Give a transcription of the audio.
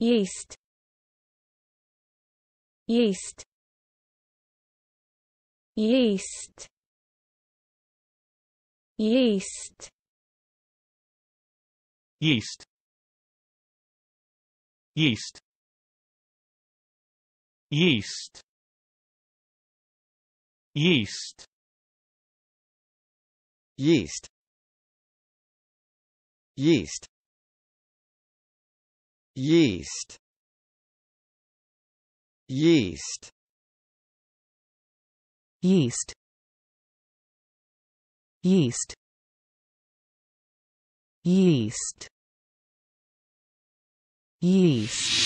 yeast yeast yeast yeast yeast yeast yeast yeast yeast yeast yeast yeast yeast yeast yeast yeast